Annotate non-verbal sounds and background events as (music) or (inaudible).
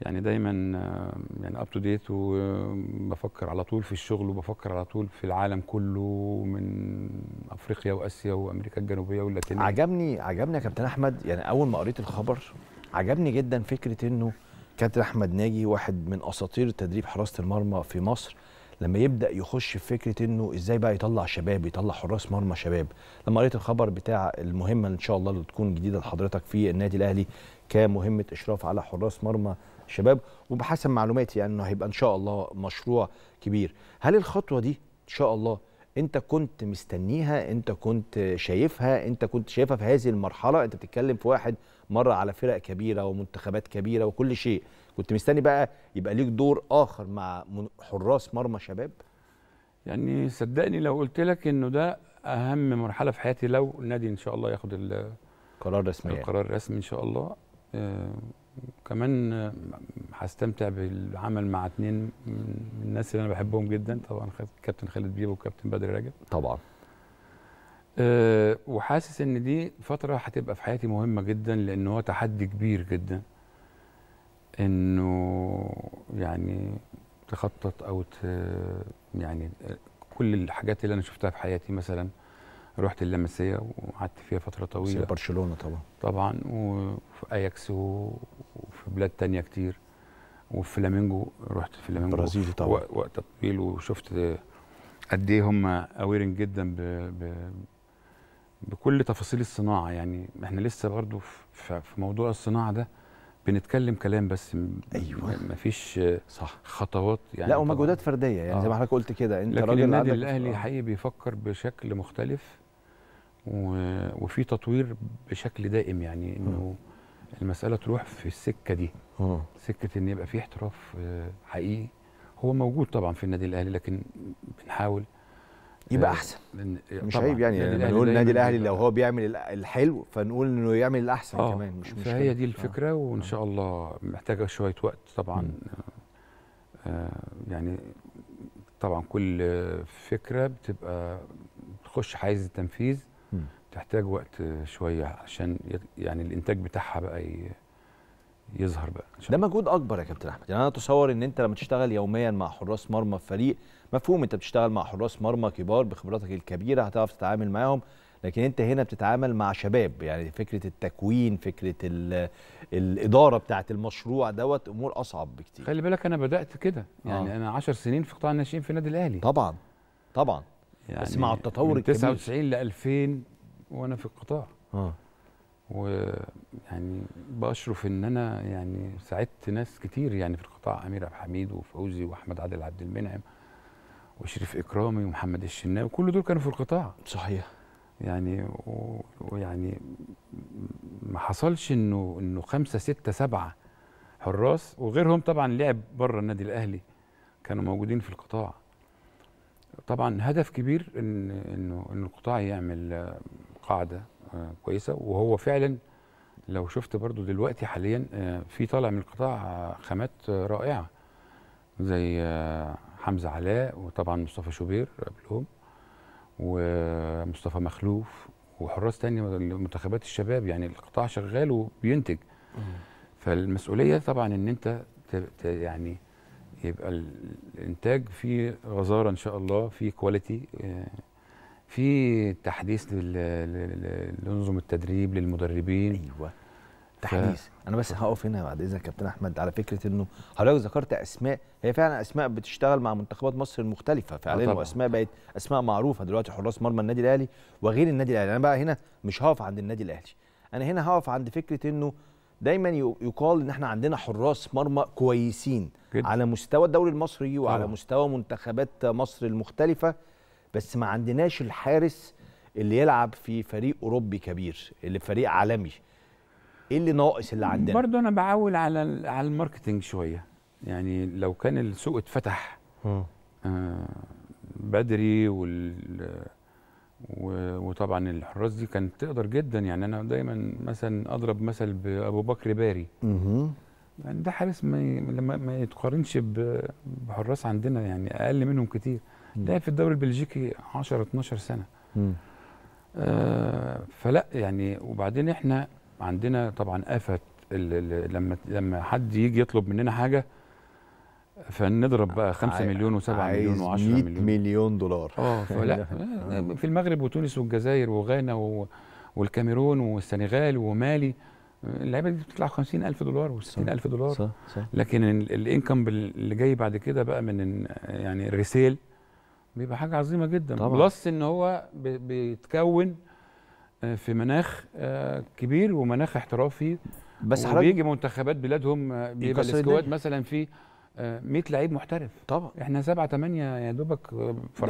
يعني دايما آه، يعني اب تو ديت وبفكر على طول في الشغل وبفكر على طول في العالم كله من افريقيا واسيا وامريكا الجنوبيه واللاتينيه عجبني عجبني يا كابتن احمد يعني اول ما قريت الخبر عجبني جدا فكره انه كابتن احمد ناجي واحد من اساطير تدريب حراسه المرمى في مصر لما يبدا يخش في فكره انه ازاي بقى يطلع شباب يطلع حراس مرمى شباب لما قريت الخبر بتاع المهمه ان شاء الله اللي تكون جديده لحضرتك في النادي الاهلي كمهمه اشراف على حراس مرمى الشباب وبحسب معلوماتي يعني انه هيبقى ان شاء الله مشروع كبير هل الخطوه دي ان شاء الله انت كنت مستنيها انت كنت شايفها انت كنت شايفها في هذه المرحله انت بتتكلم في واحد مر على فرق كبيره ومنتخبات كبيره وكل شيء كنت مستني بقى يبقى ليك دور اخر مع حراس مرمى شباب يعني صدقني لو قلت لك انه ده اهم مرحله في حياتي لو النادي ان شاء الله ياخد القرار الرسمي يعني. القرار الرسمي ان شاء الله آه، وكمان هستمتع بالعمل مع اثنين من الناس اللي انا بحبهم جدا طبعا كابتن خالد بيبو وكابتن بدر رجب طبعا أه وحاسس ان دي فتره هتبقى في حياتي مهمه جدا لان هو تحدي كبير جدا انه يعني تخطط او ت يعني كل الحاجات اللي انا شفتها في حياتي مثلا رحت اللمسيه وقعدت فيها فتره طويله برشلونه طبعا طبعا واياكس في بلاد تانية كتير وفي فلامينجو رحت فلامينجو برازيلي طبعا وقت طويل وشفت قد ايه هم اويرنج جدا ب... ب... بكل تفاصيل الصناعه يعني احنا لسه برضو في, في موضوع الصناعه ده بنتكلم كلام بس ايوه مفيش صح خطوات يعني لا ومجهودات فرديه يعني آه. زي ما حضرتك قلت كده انت لكن راجل النادي الاهلي آه. حقيقي بيفكر بشكل مختلف و... وفي تطوير بشكل دائم يعني انه المساله تروح في السكه دي اه سكه ان يبقى في احتراف آه، حقيقي هو موجود طبعا في النادي الاهلي لكن بنحاول يبقى آه، احسن مش عيب يعني لما نقول النادي الاهلي لو هو بيعمل الحلو فنقول انه يعمل الاحسن آه كمان مش مشكله فهي دي آه. الفكره آه. وان شاء الله محتاجه شويه وقت طبعا آه يعني طبعا كل فكره بتبقى بتخش حيز التنفيذ تحتاج وقت شويه عشان يعني الانتاج بتاعها بقى يظهر بقى ده مجهود اكبر يا كابتن احمد يعني انا اتصور ان انت لما تشتغل يوميا مع حراس مرمى في فريق مفهوم انت بتشتغل مع حراس مرمى كبار بخبراتك الكبيره هتعرف تتعامل معاهم لكن انت هنا بتتعامل مع شباب يعني فكره التكوين فكره ال الاداره بتاعه المشروع دوت امور اصعب بكتير خلي بالك انا بدات كده يعني آه. انا 10 سنين في قطاع الناشئين في النادي الاهلي طبعا طبعا يعني بس مع يعني التطور الكبير 99 ل 2000 وانا في القطاع اه ويعني بشرف ان انا يعني ساعدت ناس كتير يعني في القطاع امير عبد الحميد وفوزي واحمد عادل عبد المنعم وشريف اكرامي ومحمد الشناوي كل دول كانوا في القطاع صحيح يعني ويعني ما حصلش انه انه خمسه سته سبعه حراس وغيرهم طبعا لعب بره النادي الاهلي كانوا موجودين في القطاع طبعا هدف كبير ان انه ان القطاع يعمل قاعده آه، كويسه وهو فعلا لو شفت برضو دلوقتي حاليا آه، في طالع من القطاع آه، خامات رائعه زي حمزه علاء وطبعا مصطفى شوبير قبلهم ومصطفى مخلوف وحراس تاني منتخبات الشباب يعني القطاع شغال وبينتج فالمسؤوليه طبعا ان انت يعني يبقى الانتاج فيه غزاره ان شاء الله فيه كواليتي في تحديث لنظم التدريب للمدربين ايوه تحديث ف... انا بس هقف هنا بعد اذنك كابتن احمد على فكره انه حضرتك ذكرت اسماء هي فعلا اسماء بتشتغل مع منتخبات مصر المختلفه فعلا واسماء بقت اسماء معروفه دلوقتي حراس مرمى النادي الاهلي وغير النادي الاهلي انا بقى هنا مش هقف عند النادي الاهلي انا هنا هقف عند فكره انه دايما يقال ان احنا عندنا حراس مرمى كويسين جد. على مستوى الدوري المصري وعلى طبعا. مستوى منتخبات مصر المختلفه بس ما عندناش الحارس اللي يلعب في فريق اوروبي كبير اللي فريق عالمي ايه اللي ناقص اللي عندنا برضه انا بعول على على الماركتنج شويه يعني لو كان السوق اتفتح آه، بدري وال وطبعا الحراس دي كانت تقدر جدا يعني انا دايما مثلا اضرب مثل بابو بكر باري يعني ده حارس ما, ما يتقارنش بحراس عندنا يعني اقل منهم كتير لعب في الدوري البلجيكي 10 12 سنه آه فلا يعني وبعدين احنا عندنا طبعا افه لما لما حد يجي يطلب مننا حاجه فنضرب بقى 5 مليون و7 مليون و10 مليون مليون دولار اه فلا (laughs) آه، في المغرب وتونس والجزائر وغانا والكاميرون والسنغال ومالي آه، اللعيبه دي بتطلع 50000 دولار و60000 دولار صح صح لكن الانكم اللي جاي بعد كده بقى من يعني الريسيل بيبقى حاجه عظيمه جدا طبعا. بلس ان هو بيتكون آه، في مناخ آه، كبير ومناخ احترافي بس حضرتك بيجي منتخبات بلادهم آه، بيبقى السكواد مثلا فيه 100 لعيب محترف طبعا احنا سبعة ثمانية يا دوبك